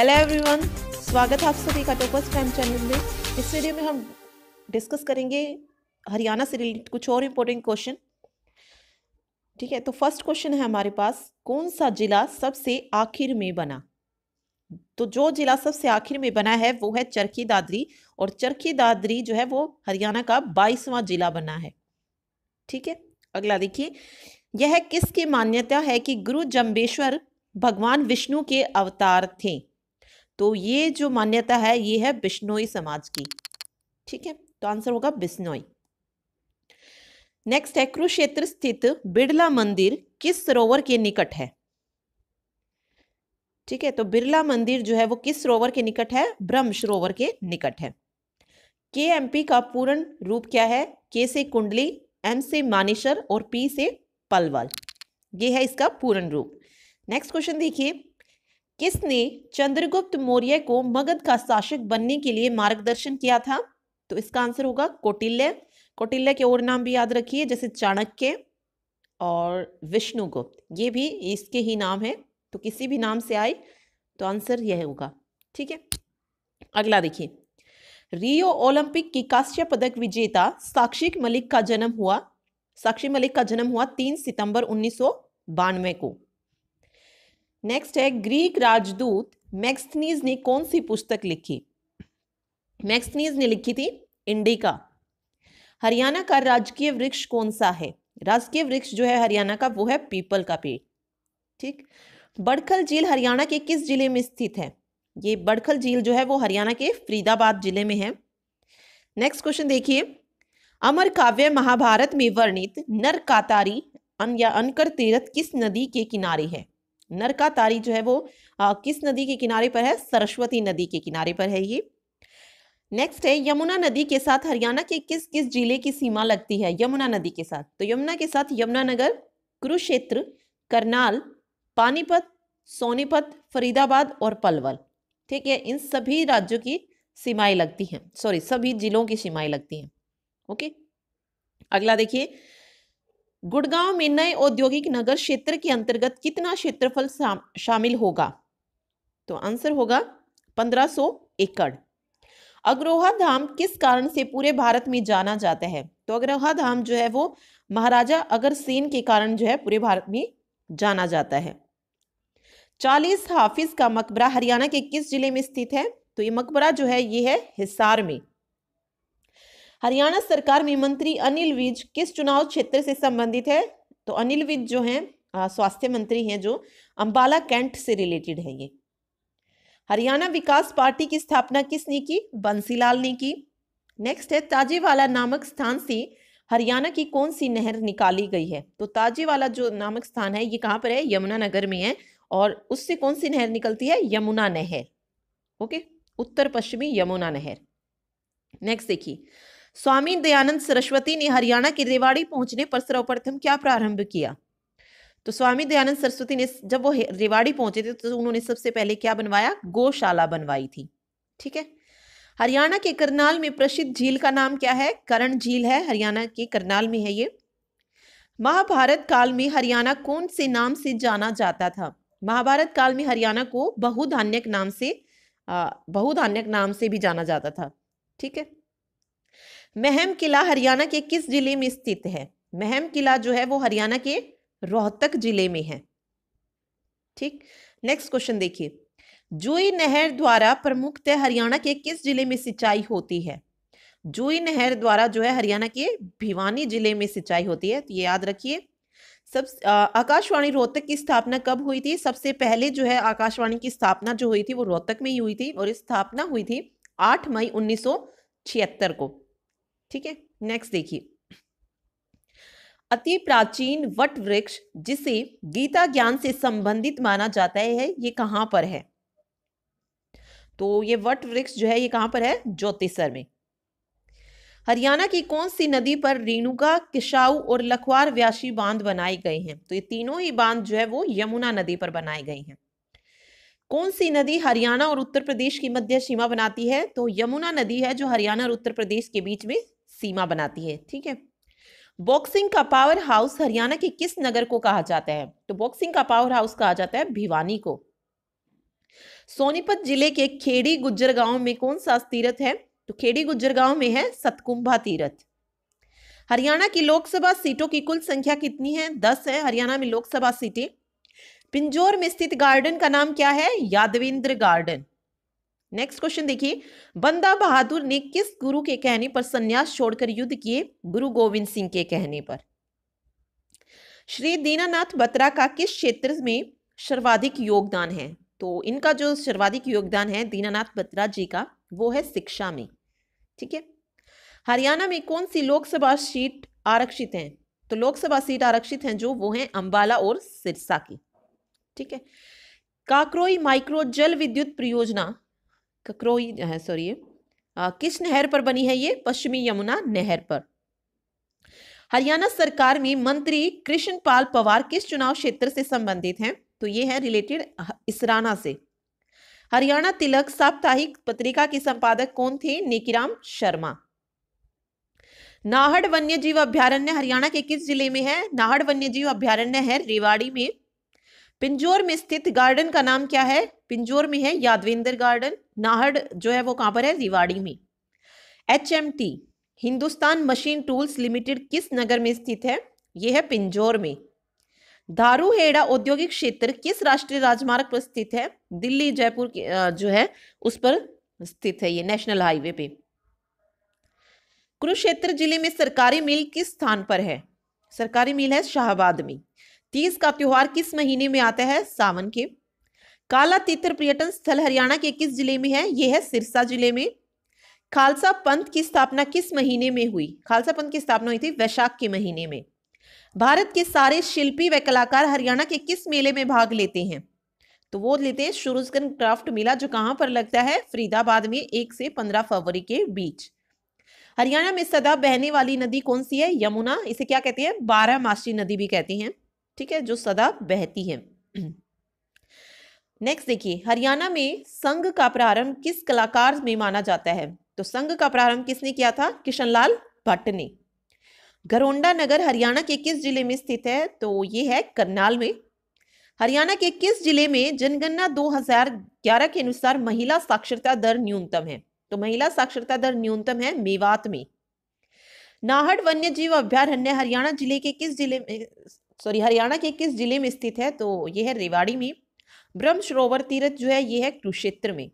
hello everyone स्वागत है आप सभी का टोपस फैम चैनल में इस वीडियो में हम डिस्कस करेंगे हरियाणा से रिलेटेड कुछ और इम्पोर्टेंट क्वेश्चन ठीक है तो फर्स्ट क्वेश्चन है हमारे पास कौन सा जिला सबसे आखिर में बना तो जो जिला सबसे आखिर में बना है वो है चरखी दादरी और चरखी दादरी जो है वो हरियाणा का बाईसवां जिला बना है ठीक है अगला देखिए यह किसकी मान्यता है कि गुरु जम्बेश्वर भगवान विष्णु के अवतार थे तो ये जो मान्यता है ये है बिश्नोई समाज की ठीक है तो आंसर होगा बिश्नोई नेक्स्ट है कुरुक्षेत्र स्थित बिरला मंदिर किस सरोवर के निकट है ठीक है तो बिरला मंदिर जो है वो किस सरोवर के निकट है ब्रह्म सरोवर के निकट है के एम पी का पूर्ण रूप क्या है के से कुंडली एम से मानिशर और पी से पलवल ये है इसका पूर्ण रूप नेक्स्ट क्वेश्चन देखिए किसने चंद्रगुप्त मौर्य को मगध का शासक बनने के लिए मार्गदर्शन किया था तो इसका आंसर होगा कौटिल्य कौटिल्य के और नाम भी याद रखिए जैसे चाणक्य और विष्णुगुप्त ये भी इसके ही नाम है तो किसी भी नाम से आए तो आंसर यह होगा ठीक है अगला देखिए रियो ओलंपिक की कांस्य पदक विजेता साक्षी मलिक का जन्म हुआ साक्षी मलिक का जन्म हुआ तीन सितंबर उन्नीस को नेक्स्ट है ग्रीक राजदूत मैक्सनीज ने कौन सी पुस्तक लिखी मैक्सनीज ने लिखी थी इंडिका हरियाणा का राजकीय वृक्ष कौन सा है राजकीय वृक्ष जो है हरियाणा का वो है पीपल का पेड़ ठीक बड़खल झील हरियाणा के किस जिले में स्थित है ये बड़खल झील जो है वो हरियाणा के फरीदाबाद जिले में है नेक्स्ट क्वेश्चन देखिए अमर काव्य महाभारत में वर्णित नर कातारी अन या अनकर तीरथ किस नदी के किनारे है नरकातारी जो है वो आ, किस नदी के किनारे पर है सरस्वती नदी के किनारे पर है ये नेक्स्ट है यमुना नदी के साथ हरियाणा के किस किस जिले की सीमा लगती है यमुना नदी के साथ तो यमुना के साथ यमुनानगर कुरुक्षेत्र करनाल पानीपत सोनीपत फरीदाबाद और पलवल ठीक है इन सभी राज्यों की सीमाएं लगती हैं सॉरी सभी जिलों की सीमाएं लगती हैं ओके अगला देखिए गुड़गांव में नए औद्योगिक नगर क्षेत्र के अंतर्गत कितना क्षेत्रफल शामिल होगा तो आंसर होगा 1500 एकड़ अग्रोहा धाम किस कारण से पूरे भारत में जाना जाता है तो अग्रोहा धाम जो है वो महाराजा अगरसेन के कारण जो है पूरे भारत में जाना जाता है चालीस हाफिज का मकबरा हरियाणा के किस जिले में स्थित है तो ये मकबरा जो है ये है हिसार में हरियाणा सरकार में मंत्री अनिल विज किस चुनाव क्षेत्र से संबंधित है तो अनिल विज जो है स्वास्थ्य मंत्री हैं जो अंबाला कैंट से रिलेटेड है ये हरियाणा विकास पार्टी की स्थापना किसने की बंसीलाल ने की नेक्स्ट है ताजेवाला नामक स्थान से हरियाणा की कौन सी नहर निकाली गई है तो ताजेवाला जो नामक स्थान है ये कहाँ पर है यमुना नगर में है और उससे कौन सी नहर निकलती है यमुना नहर ओके उत्तर पश्चिमी यमुना नहर नेक्स्ट देखिए स्वामी दयानंद सरस्वती ने हरियाणा के रेवाड़ी पहुंचने पर सर्वप्रथम क्या प्रारंभ किया तो स्वामी दयानंद सरस्वती ने जब वो रेवाड़ी पहुंचे थे तो उन्होंने सबसे पहले क्या बनवाया गौशाला बनवाई थी ठीक है हरियाणा के करनाल में प्रसिद्ध झील का नाम क्या है करण झील है हरियाणा के करनाल में है ये महाभारत काल में हरियाणा कौन से नाम से जाना जाता था महाभारत काल में हरियाणा को बहुधान्यक नाम से बहुधान्यक नाम से भी जाना जाता था ठीक है महम किला हरियाणा के किस जिले में स्थित है महम किला जो है वो हरियाणा के रोहतक जिले में है ठीक नेक्स्ट क्वेश्चन देखिए जुई नहर द्वारा प्रमुखतः हरियाणा के किस जिले में सिंचाई होती है जुई नहर द्वारा जो है हरियाणा के भिवानी जिले में सिंचाई होती है तो ये याद रखिए सब आकाशवाणी रोहतक की स्थापना कब हुई थी सबसे पहले जो है आकाशवाणी की स्थापना जो हुई थी वो रोहतक में ही हुई थी और स्थापना हुई थी आठ मई उन्नीस को ठीक है नेक्स्ट देखिए अति प्राचीन वट वृक्ष जिसे गीता ज्ञान से संबंधित माना जाता है ये कहां पर है तो ये वट वृक्ष जो है ये कहां पर है ज्योतिसर में हरियाणा की कौन सी नदी पर रेणुका किशाऊ और लखवार व्यासी बांध बनाए गए हैं तो ये तीनों ही बांध जो है वो यमुना नदी पर बनाए गए हैं कौन सी नदी हरियाणा और उत्तर प्रदेश की मध्य सीमा बनाती है तो यमुना नदी है जो हरियाणा और उत्तर प्रदेश के बीच में सीमा बनाती है ठीक है बॉक्सिंग का पावर हाउस हरियाणा के किस नगर को कहा जाता है तो बॉक्सिंग का पावर हाउस कहा जाता है भिवानी को सोनीपत जिले के खेड़ी गुज्जर गांव में कौन सा तीर्थ है तो खेड़ी गुज्जर गांव में है सतकुंभा तीर्थ हरियाणा की लोकसभा सीटों की कुल संख्या कितनी है दस है हरियाणा में लोकसभा सीटें पिंजोर में स्थित गार्डन का नाम क्या है यादवेंद्र गार्डन नेक्स्ट क्वेश्चन देखिए बंदा बहादुर ने किस गुरु के कहने पर संन्यास छोड़कर युद्ध किए गुरु गोविंद सिंह के कहने पर श्री दीनानाथ बत्रा का किस क्षेत्र में सर्वाधिक योगदान है तो इनका जो सर्वाधिक योगदान है दीनानाथ बत्रा जी का वो है शिक्षा में ठीक है हरियाणा में कौन सी लोकसभा सीट आरक्षित हैं तो लोकसभा सीट आरक्षित हैं जो वो हैं अंबाला और सिरसा की ठीक है काकरोई माइक्रो जल विद्युत परियोजना ककरोई है सॉरी किस नहर पर बनी है ये पश्चिमी यमुना नहर पर हरियाणा सरकार में मंत्री कृष्ण पाल पवार किस चुनाव क्षेत्र से संबंधित हैं तो ये है रिलेटेड इसराना से हरियाणा तिलक साप्ताहिक पत्रिका के संपादक कौन थे नेकीराम शर्मा नाहड़ वन्य जीव अभ्यारण्य हरियाणा के किस जिले में है नाहड़ वन्य जीव अभ्यारण्य है रेवाड़ी में पिंजोर में स्थित गार्डन का नाम क्या है पिंजोर में है यादवेंद्र गार्डन नाहड़ जो है वो कहाँ पर है रिवाड़ी में H Hindustan machine tools limited किस नगर में स्थित है ये है पिंजौर में धारूहेड़ा औद्योगिक क्षेत्र किस राष्ट्रीय राजमार्ग पर स्थित है दिल्ली जयपुर जो है उस पर स्थित है ये नेशनल हाईवे पे कुरुक्षेत्र जिले में सरकारी मिल किस स्थान पर है सरकारी मिल है शाहबाद में तीज का त्योहार किस महीने में आता है सावन के काला तीतर पर्यटन स्थल हरियाणा के किस जिले में है यह है सिरसा जिले में खालसा पंथ की स्थापना किस महीने में हुई खालसा पंथ की स्थापना हुई थी वैशाख के महीने में भारत के सारे शिल्पी व कलाकार हरियाणा के किस मेले में भाग लेते हैं तो वो लेते हैं शुरुजगन क्राफ्ट मेला जो कहाँ पर लगता है फरीदाबाद में एक से पंद्रह फरवरी के बीच हरियाणा में सदा बहने वाली नदी कौन सी है यमुना इसे क्या कहते हैं बारह मासी नदी भी कहती हैं ठीक है जो सदा बहती है नेक्स्ट देखिए हरियाणा में संघ का प्रारंभ किस कलाकार में माना जाता है तो संघ का प्रारंभ किसने किया था किशनलाल भट्ट ने घरोंडा नगर हरियाणा के किस जिले में स्थित है तो ये है करनाल में हरियाणा के किस जिले में जनगणना 2011 के अनुसार महिला साक्षरता दर न्यूनतम है तो महिला साक्षरता दर न्यूनतम है मेवात में नाहड़ वन्य जीव अभ्यारण्य हरियाणा जिले के किस जिले में सॉरी हरियाणा के किस जिले में स्थित है तो यह है रेवाड़ी में ब्रह्म सरोवर तीर्थ जो है ये है कुरुक्षेत्र में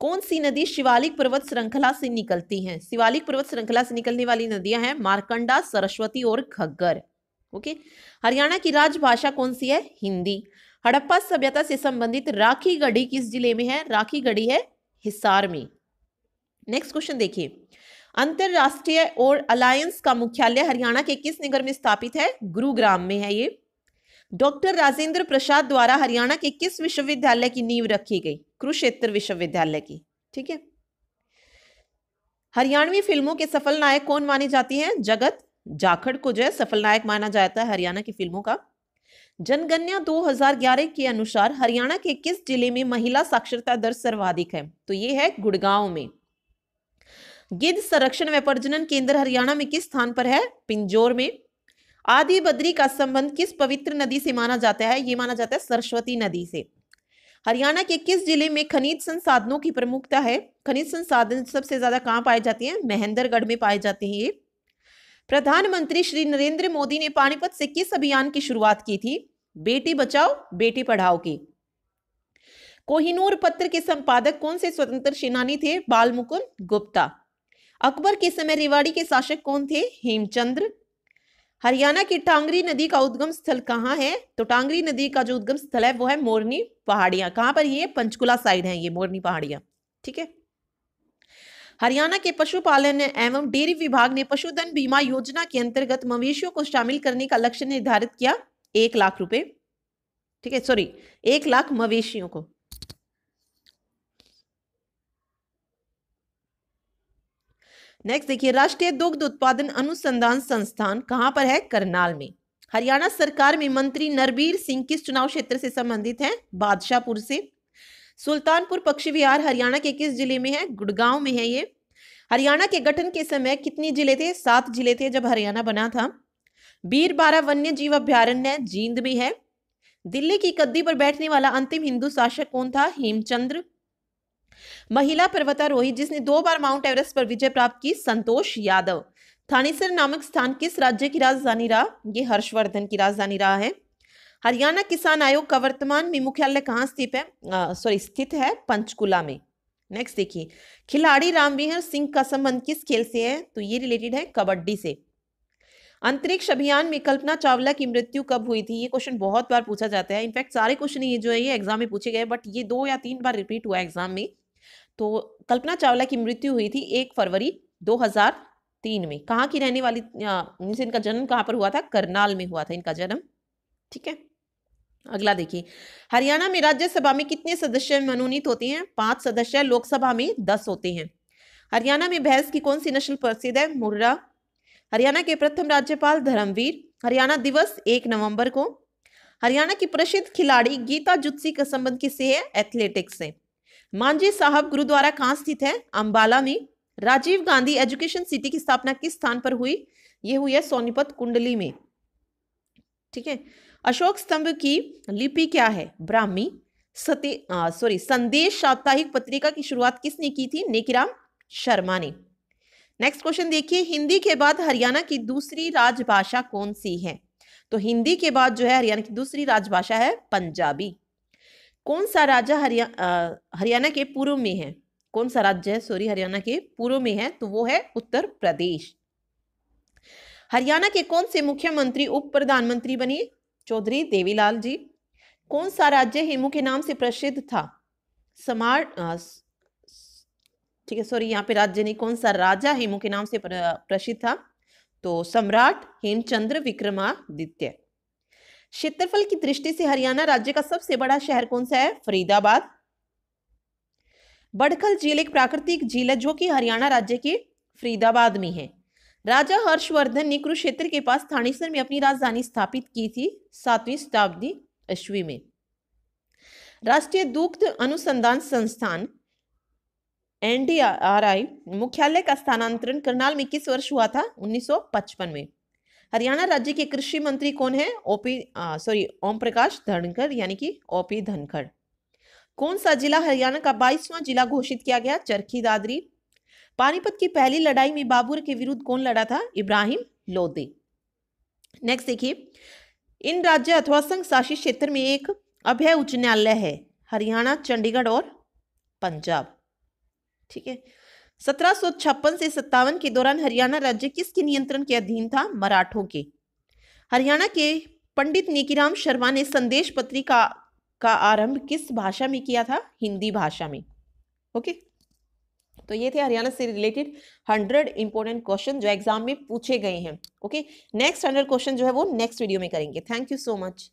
कौन सी नदी शिवालिक पर्वत श्रृंखला से निकलती हैं शिवालिक पर्वत श्रृंखला से निकलने वाली नदियां हैं मारकंडा सरस्वती और खग्गर ओके हरियाणा की राजभाषा कौन सी है हिंदी हड़प्पा सभ्यता से संबंधित राखी गढ़ी किस जिले में है राखी गढ़ी है हिसार में नेक्स्ट क्वेश्चन देखिए अंतरराष्ट्रीय और अलायंस का मुख्यालय हरियाणा के किस नगर में स्थापित है गुरुग्राम में है ये डॉक्टर राजेंद्र प्रसाद द्वारा हरियाणा के किस विश्वविद्यालय की नींव रखी गई कुरुक्षेत्र विश्वविद्यालय की ठीक है हरियाणवी फिल्मों के सफल नायक कौन मानी जाती हैं जगत जाखड़ को जो है सफल नायक माना जाता है हरियाणा की फिल्मों का जनगणना 2011 के अनुसार हरियाणा के किस जिले में महिला साक्षरता दर सर्वाधिक है तो ये है गुड़गांव में गिद्ध संरक्षण व प्रजनन केंद्र हरियाणा में किस स्थान पर है पिंजोर में आदि बद्री का संबंध किस पवित्र नदी से माना जाता है ये माना जाता है सरस्वती नदी से हरियाणा के किस जिले में खनिज संसाधनों की प्रमुखता है खनिज संसाधन सबसे ज्यादा कहाँ पाए जाते हैं महेंद्रगढ़ में पाए जाते हैं ये प्रधानमंत्री श्री नरेंद्र मोदी ने पानीपत से किस अभियान की शुरुआत की थी बेटी बचाओ बेटी पढ़ाओ की कोहिनूर पत्र के संपादक कौन से स्वतंत्र सेनानी थे बाल गुप्ता अकबर के समय रेवाड़ी के शासक कौन थे हेमचंद्र हरियाणा की टांगरी नदी का उद्गम स्थल कहाँ है तो टांगरी नदी का जो उद्गम स्थल है वो है मोरनी पहाड़ियां कहाँ पर ये पंचकुला साइड है ये मोरनी पहाड़ियां ठीक है हरियाणा के पशुपालन एवं डेयरी विभाग ने पशुधन बीमा योजना के अंतर्गत मवेशियों को शामिल करने का लक्ष्य निर्धारित किया एक लाख रुपए ठीक है सॉरी एक लाख मवेशियों को नेक्स्ट देखिए राष्ट्रीय दुग्ध उत्पादन अनुसंधान संस्थान कहाँ पर है करनाल में हरियाणा सरकार में मंत्री नरबीर सिंह किस चुनाव क्षेत्र से संबंधित हैं बादशाहपुर से सुल्तानपुर पक्षी विहार हरियाणा के किस जिले में है गुड़गांव में है ये हरियाणा के गठन के समय कितने जिले थे सात जिले थे जब हरियाणा बना था बीर बारा वन्य जीव अभ्यारण्य जींद में है दिल्ली की कद्दी पर बैठने वाला अंतिम हिंदू शासक कौन था हेमचंद्र महिला पर्वतारोही जिसने दो बार माउंट एवरेस्ट पर विजय प्राप्त की संतोष यादव थानेसर नामक स्थान किस राज्य की राजधानी रहा ये हर्षवर्धन की राजधानी रहा है हरियाणा किसान आयोग का वर्तमान में मुख्यालय कहाँ स्थित है सॉरी स्थित है पंचकुला में नेक्स्ट देखिए खिलाड़ी रामविहर सिंह का संबंध किस खेल से है तो ये रिलेटेड है कबड्डी से अंतरिक्ष अभियान में कल्पना चावला की मृत्यु कब हुई थी ये क्वेश्चन बहुत बार पूछा जाता है इनफैक्ट सारे क्वेश्चन ये जो है ये एग्जाम में पूछे गए बट ये दो या तीन बार रिपीट हुआ एग्जाम में तो कल्पना चावला की मृत्यु हुई थी एक फरवरी 2003 में कहाँ की रहने वाली मीन्स इनका जन्म कहाँ पर हुआ था करनाल में हुआ था इनका जन्म ठीक है अगला देखिए हरियाणा में राज्यसभा में कितने सदस्य मनोनीत होते हैं पांच सदस्य लोकसभा में दस होते हैं हरियाणा में भैंस की कौन सी नस्ल प्रसिद्ध है मुर्रा हरियाणा के प्रथम राज्यपाल धर्मवीर हरियाणा दिवस एक नवंबर को हरियाणा की प्रसिद्ध खिलाड़ी गीता जुत्सी का संबंध किससे है एथलेटिक्स से मांझी साहब गुरुद्वारा कहाँ स्थित है अंबाला में राजीव गांधी एजुकेशन सिटी की स्थापना किस स्थान पर हुई ये हुई है सोनीपत कुंडली में ठीक है अशोक स्तंभ की लिपि क्या है ब्राह्मी सत्य सॉरी संदेश साप्ताहिक पत्रिका की शुरुआत किसने की थी नेकिराम शर्मा ने नेक्स्ट क्वेश्चन देखिए हिंदी के बाद हरियाणा की दूसरी राजभाषा कौन सी है तो हिंदी के बाद जो है हरियाणा की दूसरी राजभाषा है पंजाबी कौन सा राजा हरिया हरियाणा के पूर्व में है कौन सा राज्य है सॉरी हरियाणा के पूर्व में है तो वो है उत्तर प्रदेश हरियाणा के कौन से मुख्यमंत्री उप प्रधानमंत्री बने चौधरी देवीलाल जी कौन सा राज्य हेमू के नाम से प्रसिद्ध था समार ठीक है सॉरी यहाँ पे राज्य नहीं कौन सा राजा हेमू के नाम से प्रसिद्ध था तो सम्राट हेमचंद्र विक्रमादित्य क्षेत्रफल की दृष्टि से हरियाणा राज्य का सबसे बड़ा शहर कौन सा है फरीदाबाद बड़खल झील एक प्राकृतिक झील है जो कि हरियाणा राज्य के फरीदाबाद में है राजा हर्षवर्धन ने कुरुक्षेत्र के पास थानेश्वर में अपनी राजधानी स्थापित की थी सातवीं शताब्दी ईस्वी में राष्ट्रीय दुग्ध अनुसंधान संस्थान एनडीआरआई मुख्यालय का स्थानांतरण करनाल में किस वर्ष हुआ था 1955 में हरियाणा राज्य के कृषि मंत्री कौन है ओपी सॉरी ओम प्रकाश धनखड़ यानी कि ओपी धनखड़ कौन सा जिला हरियाणा का बाईसवां जिला घोषित किया गया चरखी दादरी पानीपत की पहली लड़ाई में बाबूर के विरुद्ध कौन लड़ा था इब्राहिम लोदी नेक्स्ट देखिए इन राज्य अथवा संघ शासित क्षेत्र में एक अभय उच्च न्यायालय है हरियाणा चंडीगढ़ और पंजाब ठीक है सत्रह से सत्तावन के दौरान हरियाणा राज्य किसके नियंत्रण के अधीन था मराठों के हरियाणा के पंडित नेकीराम शर्मा ने संदेश पत्रिका का आरंभ किस भाषा में किया था हिंदी भाषा में ओके तो ये थे हरियाणा से रिलेटेड हंड्रेड इंपोर्टेंट क्वेश्चन जो एग्जाम में पूछे गए हैं ओके नेक्स्ट हंड्रेड क्वेश्चन जो है वो नेक्स्ट वीडियो में करेंगे थैंक यू सो मच